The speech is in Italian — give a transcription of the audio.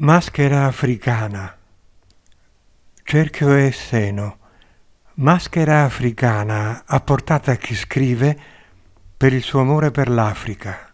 Maschera africana. Cerchio e seno. Maschera africana apportata a chi scrive per il suo amore per l'Africa.